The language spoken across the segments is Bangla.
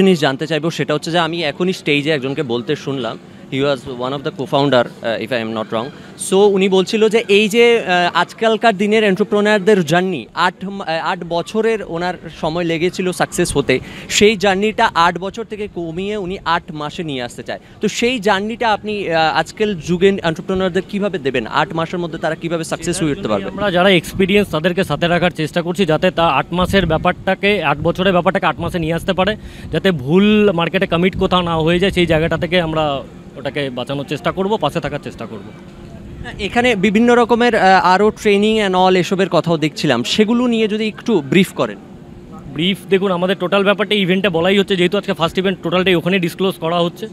জিনিস জানতে চাইবো সেটা হচ্ছে যে আমি এখনই স্টেজে একজনকে বলতে শুনলাম he was one of the co founder if I am not wrong so উনি বলছিল যে এই যে uh, আজকালকার দিনের এন্টারপ্রনারদের জার্নি আট আট বছরের ওনার সময় লেগেছিল সাকসেস হতে সেই জার্নিটা আট বছর থেকে কমিয়ে উনি আট মাসে নিয়ে আসতে চায় তো সেই জার্নিটা আপনি uh, আজকাল যুগে এন্টারপ্রনারদের কীভাবে দেবেন আট মাসের মধ্যে তারা কীভাবে সাকসেস হয়ে উঠতে পারবে আমরা যারা এক্সপিরিয়েন্স তাদেরকে সাথে রাখার চেষ্টা করছি যাতে তা আট মাসের ব্যাপারটাকে আট বছরের ব্যাপারটাকে আট মাসে নিয়ে আসতে পারে যাতে ভুল মার্কেটে কমিট কোথাও না হয়ে যায় সেই জায়গাটা থেকে আমরা ওটাকে বাঁচানোর চেষ্টা করব পাশে থাকার চেষ্টা করব এখানে বিভিন্ন রকমের আরও ট্রেনিং অ্যান্ড অল এসবের কথাও দেখছিলাম সেগুলো নিয়ে যদি একটু ব্রিফ করেন ব্রিফ দেখুন আমাদের টোটাল ব্যাপারটা ইভেন্টটা বলাই হচ্ছে যেহেতু আজকে ফার্স্ট ইভেন্ট টোটালটাই ওখানে ডিসক্লোজ করা হচ্ছে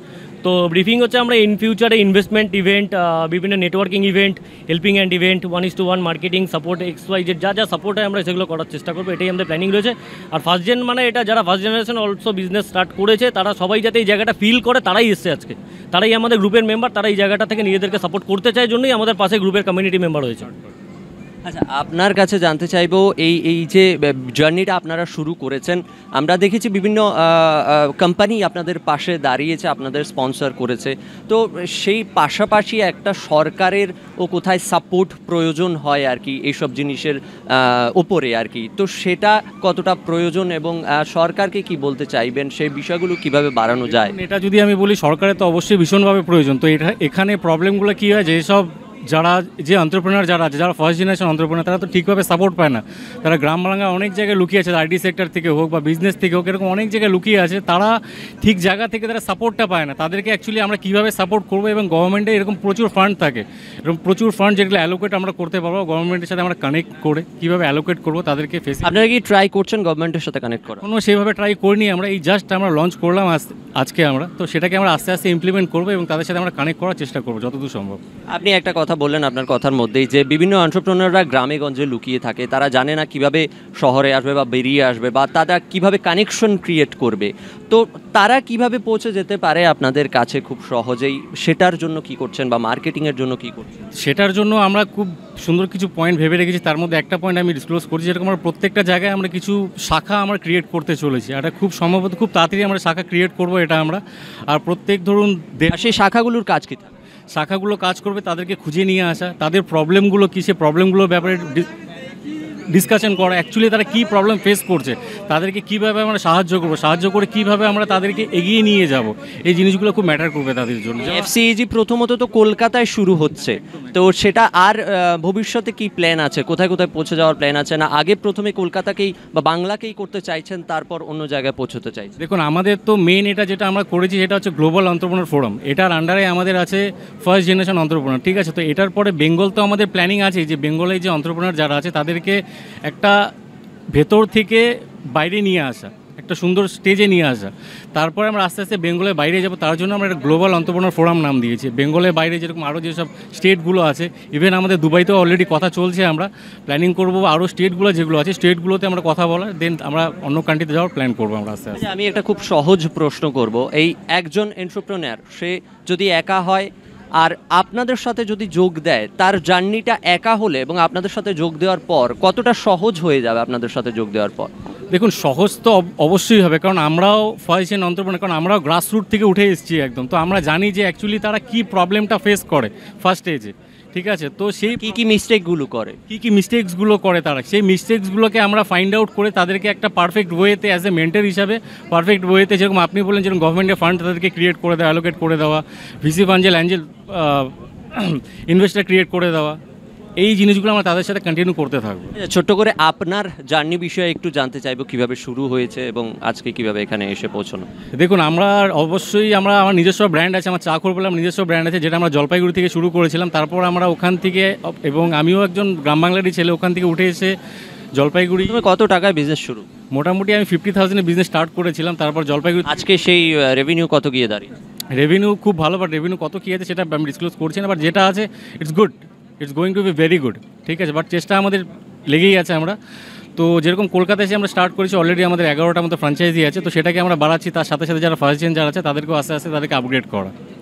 তো ব্রিফিং হচ্ছে আমরা ইন ফিউচারে ইনভেস্টমেন্ট ইভেন্ট বিভিন্ন networking event helping and event one is to one marketing support X Y Z যা যা সাপোর্ট হয় আমরা সেগুলো করার চেষ্টা করবো এটাই আমাদের প্ল্যানিং রয়েছে আর ফার্স্ট জেন মানে এটা যারা first generation also business start করেছে তারা সবাই যাতে এই জায়গাটা ফিল করে তারাই এসছে আজকে তারাই আমাদের গ্রুপের মেম্বার তারা এই জায়গাটা থেকে নিজেদেরকে সাপোর্ট করতে চায় জন্যই আমাদের পাশে গ্রুপের কমিউনিটি মেম্বার রয়েছে আচ্ছা আপনার কাছে জানতে চাইবো এই এই যে জার্নিটা আপনারা শুরু করেছেন আমরা দেখেছি বিভিন্ন কোম্পানি আপনাদের পাশে দাঁড়িয়েছে আপনাদের স্পন্সর করেছে তো সেই পাশাপাশি একটা সরকারের ও কোথায় সাপোর্ট প্রয়োজন হয় আর কি এইসব জিনিসের ওপরে আর কি তো সেটা কতটা প্রয়োজন এবং সরকারকে কি বলতে চাইবেন সেই বিষয়গুলো কিভাবে বাড়ানো যায় এটা যদি আমি বলি সরকারের তো অবশ্যই ভীষণভাবে প্রয়োজন তো এটা এখানে প্রবলেমগুলো কী হয় যেসব যারা যে অন্টারপ্রেনার যারা আছে যারা ফার্স্ট জেনারেশন অন্টারপ্রেনার তারা তো ঠিকভাবে সাপোর্ট পায় না তারা গ্রাম বাংলায় অনেক জায়গায় লুকিয়ে আছে আইটি সেক্টর থেকে হোক বা বিজনেস থেকে হোক এরকম অনেক জায়গায় লুকিয়ে আছে তারা ঠিক জায়গা থেকে তারা সাপোর্টটা পায় না তাদেরকে অ্যাকচুয়ালি আমরা কীভাবে সাপোর্ট করবো এবং গভর্নমেন্টে এরকম প্রচুর ফান্ড থাকে এরকম প্রচুর ফান্ড যেগুলো অ্যালোকেট আমরা করতে পারবো গভর্নমেন্টের সাথে আমরা কানেক্ট করে কীভাবে অ্যালোকেট করবো তাদেরকে ফেস আপনারা কি ট্রাই করছেন গভর্নমেন্টের সাথে কানেক্ট করা কোনো সেভাবে ট্রাই করিনি আমরা এই জাস্ট আমরা লঞ্চ করলাম আজ আজকে আমরা তো সেটাকে আমরা আস্তে আস্তে ইমপ্লিমেন্ট করবো এবং তাদের সাথে আমরা কানেক্ট করার চেষ্টা করবো যতদূর সম্ভব আপনি একটা কথা বললেন আপনার কথার মধ্যেই যে বিভিন্ন অন্টারপ্রনাররা গ্রামে গঞ্জে লুকিয়ে থাকে তারা জানে না কিভাবে শহরে আসবে বা বেরিয়ে আসবে বা তারা কিভাবে কানেকশন ক্রিয়েট করবে তো তারা কিভাবে পৌঁছে যেতে পারে আপনাদের কাছে খুব সহজেই সেটার জন্য কি করছেন বা মার্কেটিংয়ের জন্য কি করছেন সেটার জন্য আমরা খুব সুন্দর কিছু পয়েন্ট ভেবে রেখেছি তার মধ্যে একটা পয়েন্ট আমি ডিসক্লোজ করছি যেরকম আমরা প্রত্যেকটা জায়গায় আমরা কিছু শাখা আমরা ক্রিয়েট করতে চলেছি এটা খুব সম্ভবত খুব তাড়াতাড়ি আমরা শাখা ক্রিয়েট করব এটা আমরা আর প্রত্যেক ধরুন সেই শাখাগুলোর কাজ কী থাকে শাখাগুলো কাজ করবে তাদেরকে খুঁজে নিয়ে আসা তাদের প্রবলেমগুলো কী সে প্রবলেমগুলোর ব্যাপারে ডিসকাশন করা অ্যাকচুয়ালি তারা কী প্রবলেম ফেস করছে তাদেরকে কীভাবে আমরা সাহায্য করব সাহায্য করে কীভাবে আমরা তাদেরকে এগিয়ে নিয়ে যাব এই জিনিসগুলো খুব ম্যাটার করবে তাদের জন্য এফসিএজি প্রথমত তো কলকাতায় শুরু হচ্ছে তো সেটা আর ভবিষ্যতে কি প্ল্যান আছে কোথায় কোথায় পৌঁছে যাওয়ার প্ল্যান আছে না আগে প্রথমে কলকাতাকেই বা বাংলাকেই করতে চাইছেন তারপর অন্য জায়গায় পৌঁছতে চাই দেখুন আমাদের তো মেন এটা যেটা আমরা করেছি সেটা হচ্ছে গ্লোবাল অন্ত্রপ্রনার ফোরাম এটার আন্ডারে আমাদের আছে ফার্স্ট জেনারেশন অন্ত্রপ্রনার ঠিক আছে তো এটার পরে বেঙ্গল তো আমাদের প্ল্যানিং আছে যে বেঙ্গলে যে অন্ত্রপ্রনার যারা আছে তাদেরকে একটা ভেতর থেকে বাইরে নিয়ে আসা একটা সুন্দর স্টেজে নিয়ে আসা তারপরে আমরা আস্তে আস্তে বেঙ্গলের বাইরে যাবো তার জন্য আমরা একটা গ্লোবাল অন্তর্পণার ফোরাম নাম দিয়েছি বেঙ্গলের বাইরে যেরকম আরও যেসব স্টেটগুলো আছে ইভেন আমাদের দুবাইতেও অলরেডি কথা চলছে আমরা প্ল্যানিং করবো আরও স্টেটগুলো যেগুলো আছে স্টেটগুলোতে আমরা কথা বলার দেন আমরা অন্য কান্ট্রিতে যাওয়ার প্ল্যান করবো আমরা আস্তে আস্তে আচ্ছা, আমি একটা খুব সহজ প্রশ্ন করব এই একজন এন্টারপ্রেনার সে যদি একা হয় আর আপনাদের সাথে যদি যোগ দেয় তার জার্নিটা একা হলে এবং আপনাদের সাথে যোগ দেওয়ার পর কতটা সহজ হয়ে যাবে আপনাদের সাথে যোগ দেওয়ার পর দেখুন সহজ তো অবশ্যই হবে কারণ আমরাও ফার্স্ট অন্তর্পণে কারণ আমরাও গ্রাসরুট থেকে উঠে এসেছি একদম তো আমরা জানি যে অ্যাকচুয়ালি তারা কি প্রবলেমটা ফেস করে ফার্স্ট এজে ঠিক আছে তো সেই কী কী মিস্টেকগুলো করে কী কী মিস্টেকসগুলো করে তারা সেই মিস্টেকসগুলোকে আমরা ফাইন্ড আউট করে তাদেরকে একটা পারফেক্ট ওয়েতে অ্যাজ এ মেন্টার হিসাবে পারফেক্ট ওয়েতে যেরকম আপনি বললেন যেরকম গভর্নমেন্টের ফান্ড তাদেরকে ক্রিয়েট করে দেওয়া অ্যালোকেট করে দেওয়া ভিসি ফান্ডেল অ্যাঞ্জেল ইনভেস্টার ক্রিয়েট করে দেওয়া এই জিনিসগুলো আমরা তাদের সাথে কন্টিনিউ করতে থাকবো ছোট্ট করে আপনার জার্নি বিষয়ে একটু জানতে চাইবো কিভাবে শুরু হয়েছে এবং আজকে কিভাবে এখানে এসে পৌঁছানো দেখুন আমরা অবশ্যই আমরা আমার নিজস্ব ব্র্যান্ড আছে আমার চা খোর বলে আমার নিজস্ব ব্র্যান্ড আছে যেটা আমরা জলপাইগুড়ি থেকে শুরু করেছিলাম তারপর আমরা ওখান থেকে এবং আমিও একজন গ্রাম বাংলারই ছেলে ওখান থেকে উঠে এসে জলপাইগুড়ি কত টাকায় বিজনেস শুরু মোটামুটি আমি ফিফটি থাউজেন্ডে বিজনেস স্টার্ট করেছিলাম তারপর জলপাইগুড়ি আজকে সেই রেভিনিউ কত গিয়ে দাঁড়িয়ে রেভিনিউ খুব ভালো বাট রেভিনিউ কত কী আছে সেটা আমি ডিসক্লোজ করছি না বাট যেটা আছে it's good it's going to be very good ঠিক আছে বাট চেষ্টা আমাদের লেগেই আছে আমরা তো যেরকম কলকাতায় এসে আমরা স্টার্ট করেছি অলরেডি আমাদের এগারোটা মতো ফ্র্যাঞ্চাইজি আছে তো সেটাকে আমরা বাড়াচ্ছি তার সাথে সাথে যারা ফার্স্ট চেঞ্জার যারা আছে তাদেরকেও আস্তে আস্তে তাদেরকে আপগ্রেড করা